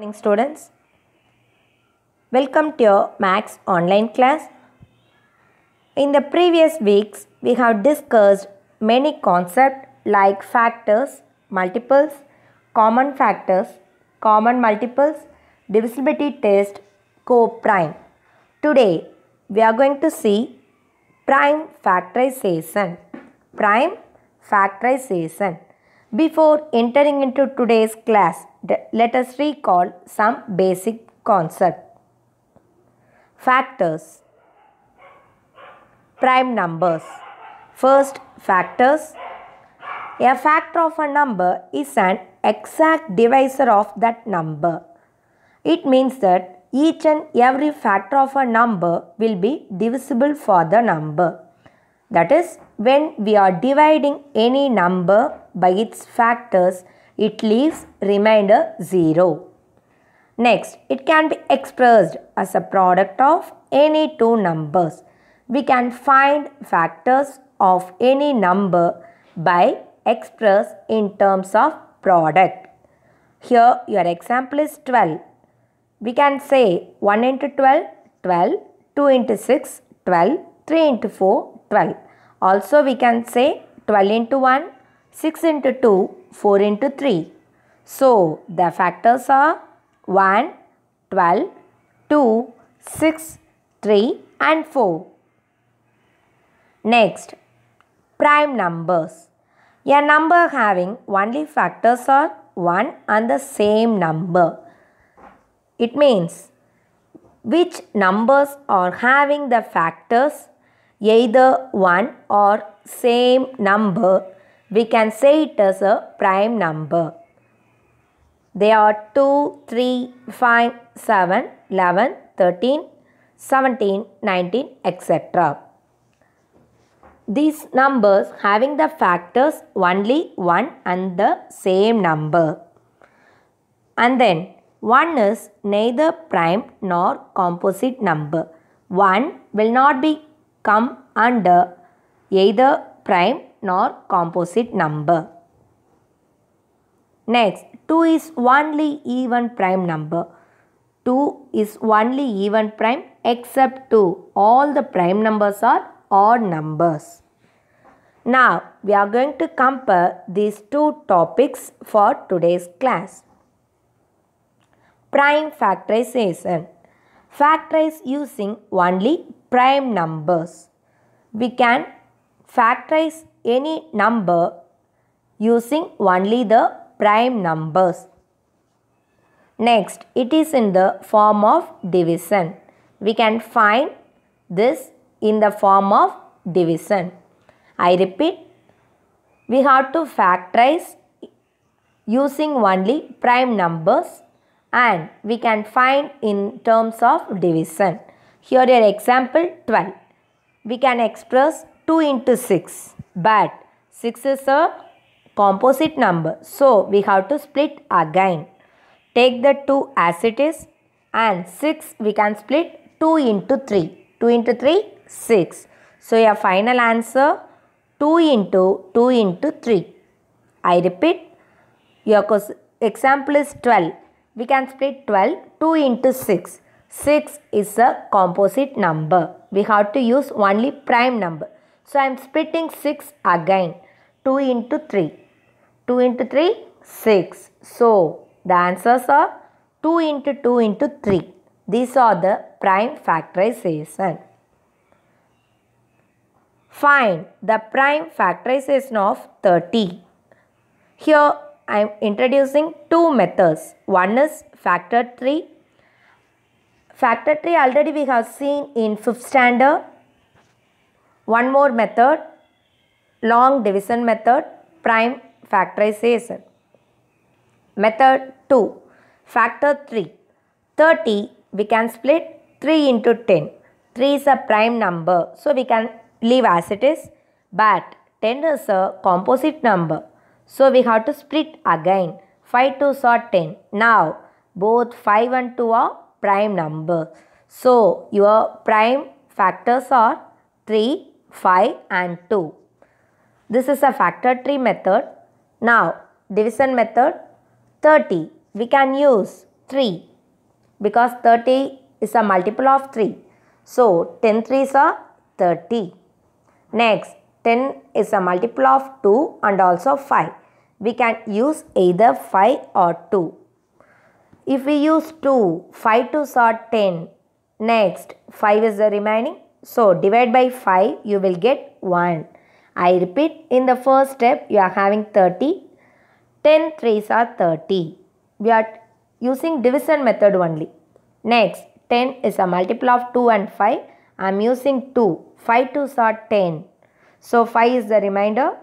morning students welcome to your max online class in the previous weeks we have discussed many concepts like factors multiples common factors common multiples divisibility test co-prime today we are going to see prime factorization prime factorization before entering into today's class, let us recall some basic concepts. Factors Prime numbers First, factors A factor of a number is an exact divisor of that number. It means that each and every factor of a number will be divisible for the number. That is, when we are dividing any number by its factors, it leaves remainder 0. Next, it can be expressed as a product of any two numbers. We can find factors of any number by express in terms of product. Here your example is 12. We can say 1 into 12, 12, 2 into 6, 12, 3 into 4, 12. Also we can say 12 into 1, 6 into 2, 4 into 3. So, the factors are 1, 12, 2, 6, 3 and 4. Next, prime numbers. A number having only factors are 1 and the same number. It means which numbers are having the factors either 1 or same number we can say it as a prime number. They are 2, 3, 5, 7, 11, 13, 17, 19, etc. These numbers having the factors only 1 and the same number. And then 1 is neither prime nor composite number. 1 will not be come under either prime nor composite number. Next, 2 is only even prime number. 2 is only even prime except 2. All the prime numbers are odd numbers. Now, we are going to compare these two topics for today's class. Prime factorization. Factorize using only prime numbers. We can factorize any number using only the prime numbers. Next, it is in the form of division. We can find this in the form of division. I repeat, we have to factorize using only prime numbers and we can find in terms of division. Here your example 12. We can express 2 into 6 but 6 is a composite number. So, we have to split again. Take the 2 as it is and 6 we can split 2 into 3. 2 into 3, 6. So, your final answer 2 into 2 into 3. I repeat, your example is 12. We can split 12, 2 into 6. 6 is a composite number. We have to use only prime number. So I am splitting 6 again. 2 into 3. 2 into 3, 6. So the answers are 2 into 2 into 3. These are the prime factorization. Find the prime factorization of 30. Here I am introducing two methods. One is factor 3. Factor 3 already we have seen in 5th standard one more method, long division method, prime factorization. Method 2, factor 3. 30 we can split 3 into 10. 3 is a prime number so we can leave as it is but 10 is a composite number so we have to split again. 5 to sort 10. Now both 5 and 2 are prime number. So your prime factors are 3, 5 and 2. This is a factor tree method. Now, division method 30. We can use 3 because 30 is a multiple of 3. So, 10 3s are 30. Next, 10 is a multiple of 2 and also 5. We can use either 5 or 2. If we use 2, 5 to sort 10. Next, 5 is the remaining. So divide by 5 you will get 1. I repeat in the first step you are having 30. 10 3s are 30. We are using division method only. Next 10 is a multiple of 2 and 5. I am using 2. 5 2s are 10. So 5 is the remainder.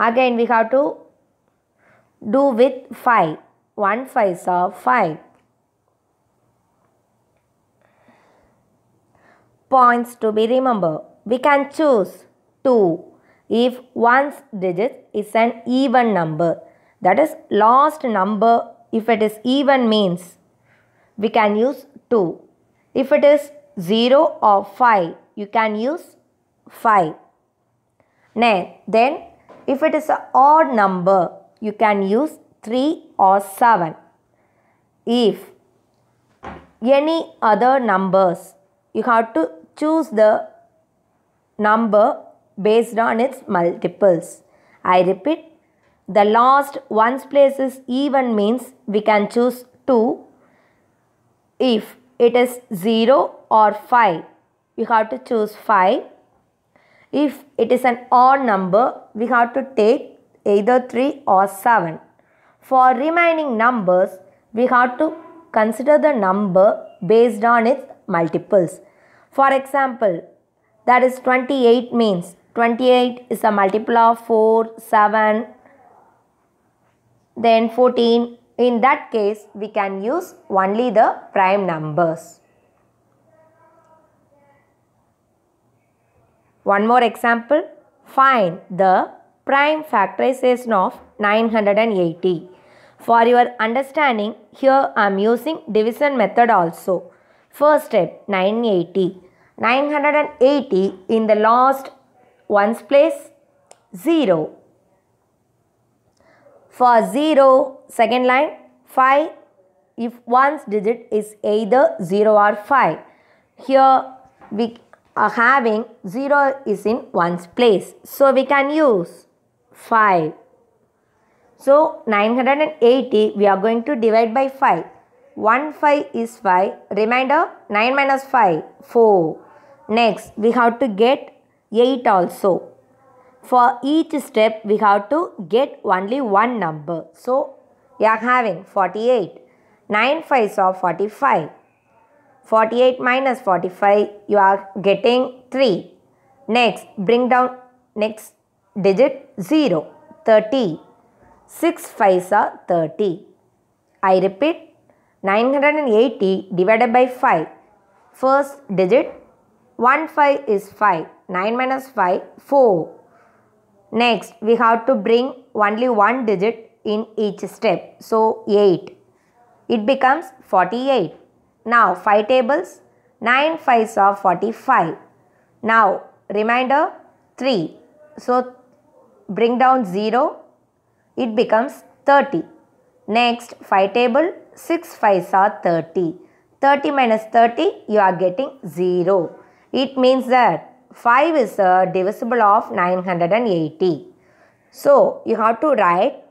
Again we have to do with 5. 1 5 is 5. Points to be remembered. We can choose 2 if one's digit is an even number. That is last number if it is even means. We can use 2. If it is 0 or 5, you can use 5. Now, then, if it is an odd number, you can use 3 or 7. If any other numbers, you have to choose the number based on its multiples. I repeat, the last ones place is even means we can choose 2 if it is 0 or 5. We have to choose 5. If it is an odd number, we have to take either 3 or 7. For remaining numbers, we have to consider the number based on its multiples. For example, that is 28 means 28 is a multiple of 4, 7, then 14. In that case, we can use only the prime numbers. One more example. Find the prime factorization of 980. For your understanding, here I am using division method also. First step 980. 980 in the last ones place 0. For 0 second line 5 if one's digit is either 0 or 5. Here we are having 0 is in one's place. So we can use 5. So 980 we are going to divide by 5. 1 5 is 5 remainder 9 minus 5 4 next we have to get 8 also for each step we have to get only one number so we are having 48 9 5 so 45 48 minus 45 you are getting 3 next bring down next digit 0 30 6 5 are 30 i repeat 980 divided by 5. First digit 1 5 is 5. 9 minus 5 4. Next we have to bring only one digit in each step. So 8. It becomes 48. Now 5 tables 9 5s are 45. Now remainder 3. So bring down 0. It becomes 30. Next 5 table 6 5 are 30. 30 minus 30, you are getting 0. It means that 5 is a divisible of 980. So, you have to write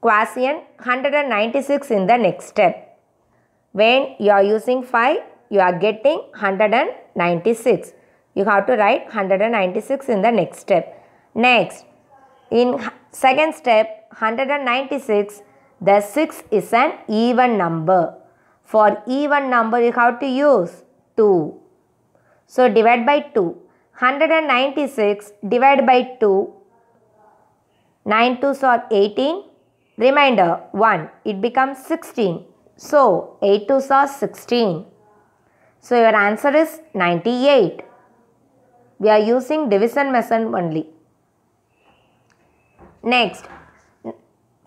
quotient 196 in the next step. When you are using 5, you are getting 196. You have to write 196 in the next step. Next, in second step, 196 the 6 is an even number. For even number you have to use 2. So divide by 2. 196 divided by 2. 9 2s are 18. Reminder 1. It becomes 16. So 8 2s are 16. So your answer is 98. We are using division method only. Next,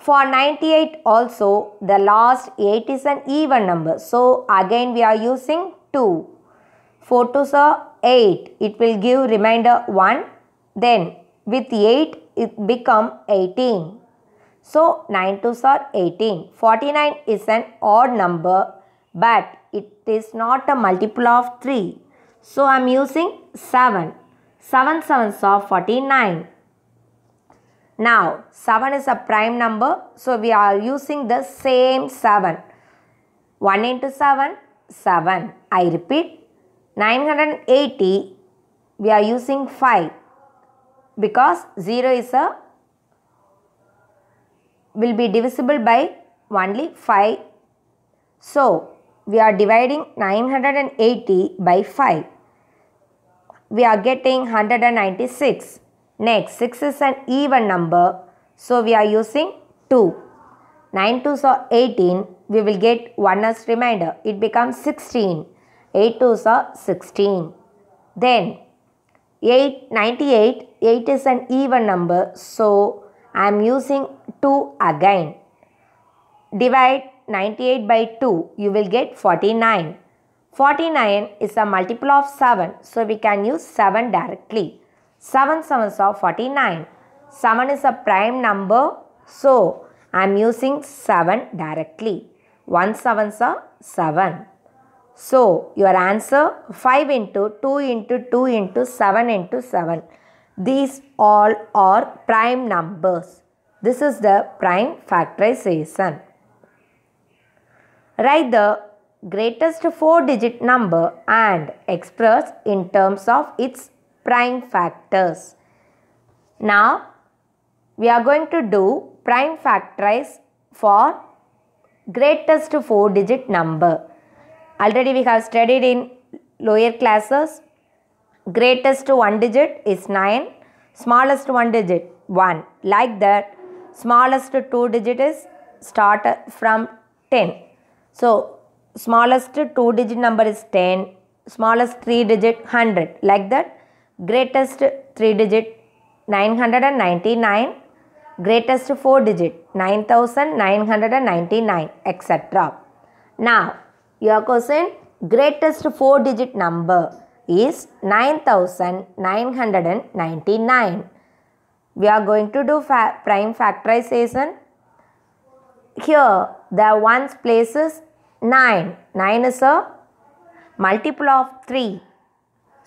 for 98 also the last 8 is an even number. So again we are using 2. 4 to 8. It will give remainder 1. Then with 8 it become 18. So 9 to 18. 49 is an odd number but it is not a multiple of 3. So I am using 7. 7 7s are 49. Now 7 is a prime number so we are using the same 7. 1 into 7, 7. I repeat 980 we are using 5 because 0 is a will be divisible by only 5. So we are dividing 980 by 5. We are getting 196. Next, 6 is an even number. So, we are using 2. 9 2s are 18. We will get 1 as remainder. It becomes 16. 8 2s are 16. Then, 8, 98. 8 is an even number. So, I am using 2 again. Divide 98 by 2. You will get 49. 49 is a multiple of 7. So, we can use 7 directly. 7 sevens are 49. 7 is a prime number. So, I am using 7 directly. 1 sevens are 7. So, your answer 5 into 2 into 2 into 7 into 7. These all are prime numbers. This is the prime factorization. Write the greatest 4 digit number and express in terms of its prime factors. Now, we are going to do prime factorize for greatest 4 digit number. Already we have studied in lower classes. Greatest 1 digit is 9, smallest 1 digit 1. Like that, smallest 2 digit is start from 10. So, smallest 2 digit number is 10, smallest 3 digit 100. Like that, greatest 3 digit 999 greatest 4 digit 9999 etc. Now your question greatest 4 digit number is 9999. We are going to do fa prime factorization. Here the ones places 9. 9 is a multiple of 3.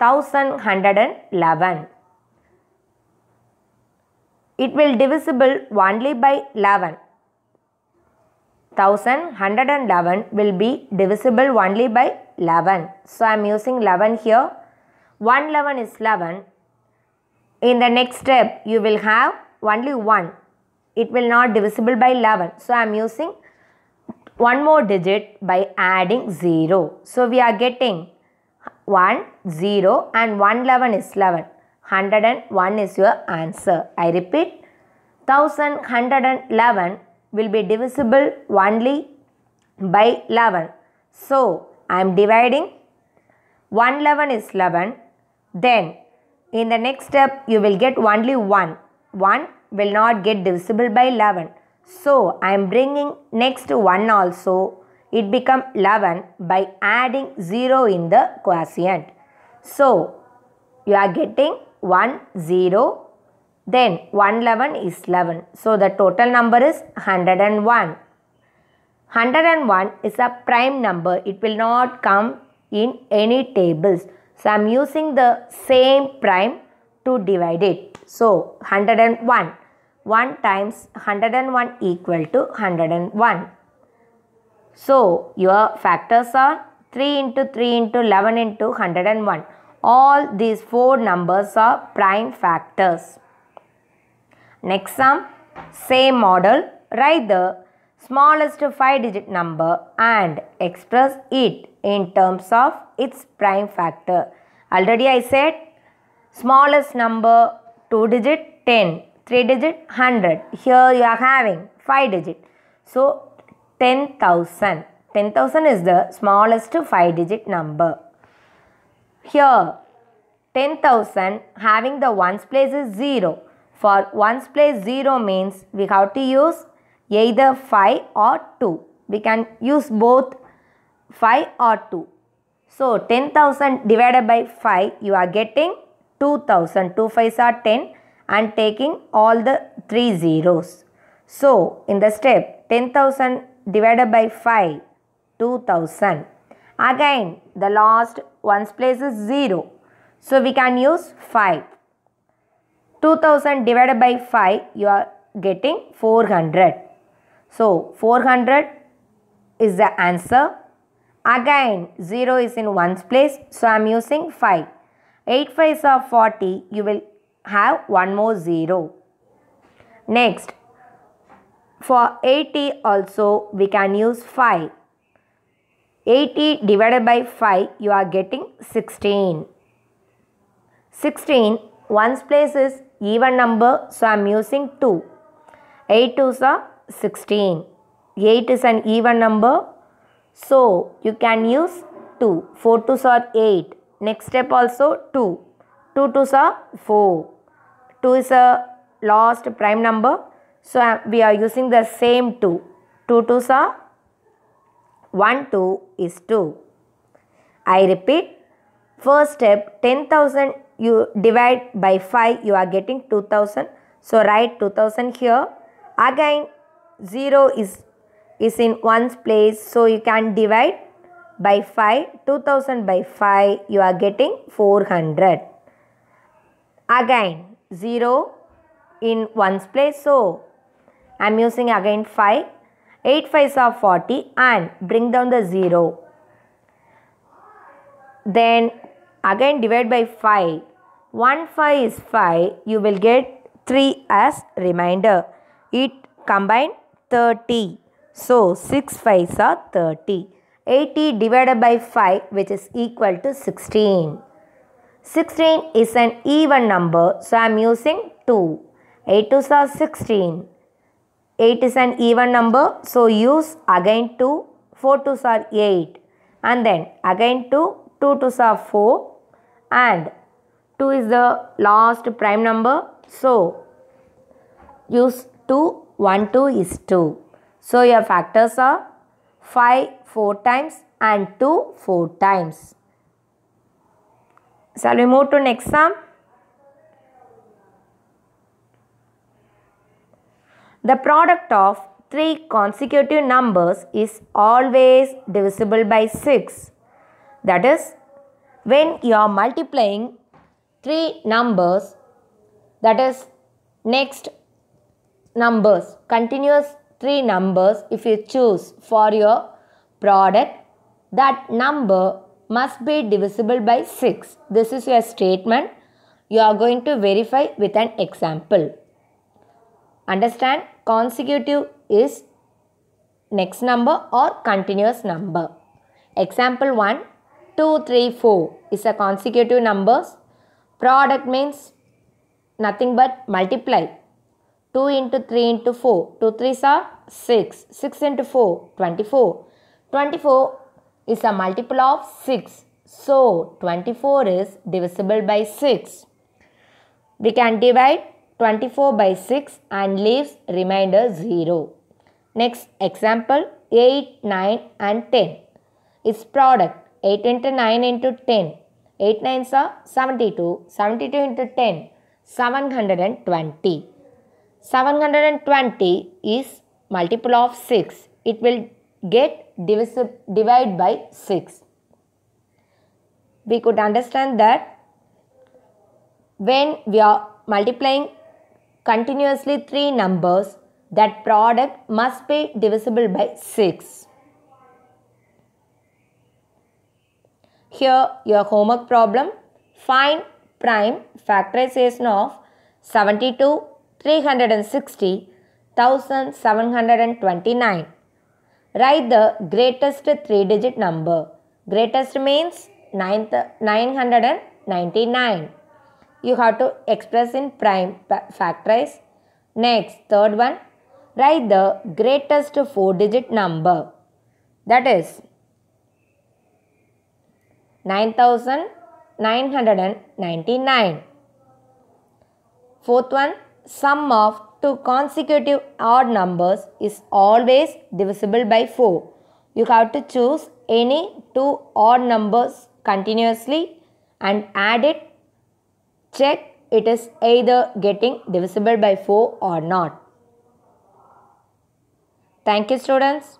1111. It will divisible only by 11. 1111 will be divisible only by 11. So I am using 11 here. One eleven is 11. In the next step, you will have only 1. It will not divisible by 11. So I am using one more digit by adding 0. So we are getting 1, 0 and 111 is 11. 101 is your answer. I repeat, 1111 will be divisible only by 11. So, I am dividing 111 is 11. Then, in the next step, you will get only 1. 1 will not get divisible by 11. So, I am bringing next 1 also it become 11 by adding 0 in the quotient. So, you are getting 1, 0, then 1, 11 is 11. So, the total number is 101. 101 is a prime number. It will not come in any tables. So, I am using the same prime to divide it. So, 101. 1 times 101 equal to 101. So, your factors are 3 into 3 into 11 into 101. All these 4 numbers are prime factors. Next sum, same model, write the smallest 5 digit number and express it in terms of its prime factor. Already I said smallest number 2 digit 10, 3 digit 100. Here you are having 5 digit. So 10,000. 10,000 is the smallest 5 digit number. Here 10,000 having the ones place is 0. For ones place 0 means we have to use either 5 or 2. We can use both 5 or 2. So 10,000 divided by 5 you are getting 2,000. 2 5s are 10 and taking all the 3 zeros. So in the step 10,000 divided by 5, 2000. Again, the last ones place is 0. So we can use 5. 2000 divided by 5, you are getting 400. So 400 is the answer. Again, 0 is in ones place, so I am using 5. 8 5 are 40, you will have one more 0. Next, for 80 also we can use 5. 80 divided by 5 you are getting 16. 16 ones place is even number so I am using 2. 8 is a 16. 8 is an even number so you can use 2. 4 to are 8. Next step also 2. 2 2s are 4. 2 is a last prime number so uh, we are using the same 2. 2 are 1 2 is 2. I repeat, first step 10,000 you divide by 5 you are getting 2000. So write 2000 here. Again 0 is, is in 1's place so you can divide by 5. 2000 by 5 you are getting 400. Again 0 in 1's place so I am using again 5. 8 5s are 40 and bring down the 0. Then again divide by 5. 1 5 is 5. You will get 3 as remainder. It combined 30. So 6 5s are 30. 80 divided by 5 which is equal to 16. 16 is an even number so I am using 2. 8 2s are 16. 8 is an even number. So use again 2, 4 twos are 8 and then again 2, 2 twos are 4 and 2 is the last prime number. So use 2, 1, 2 is 2. So your factors are 5, 4 times and 2, 4 times. Shall we move to next sum? The product of three consecutive numbers is always divisible by 6. That is, when you are multiplying three numbers, that is, next numbers, continuous three numbers, if you choose for your product, that number must be divisible by 6. This is your statement. You are going to verify with an example. Understand? consecutive is next number or continuous number. Example 1, 2, 3, 4 is a consecutive numbers. Product means nothing but multiply. 2 into 3 into 4, 2 3s are 6, 6 into 4, 24. 24 is a multiple of 6. So, 24 is divisible by 6. We can divide 24 by 6 and leaves remainder 0. Next example 8, 9 and 10. Its product 8 into 9 into 10. 8 nine is 72. 72 into 10. 720. 720 is multiple of 6. It will get divided divide by 6. We could understand that when we are multiplying continuously three numbers, that product must be divisible by 6. Here your homework problem, find prime factorization of 72, 360, 1729. Write the greatest 3 digit number. Greatest means 999 you have to express in prime factorize. Next, third one, write the greatest four digit number that is 9999. Fourth one, sum of two consecutive odd numbers is always divisible by 4. You have to choose any two odd numbers continuously and add it check it is either getting divisible by 4 or not. Thank you students.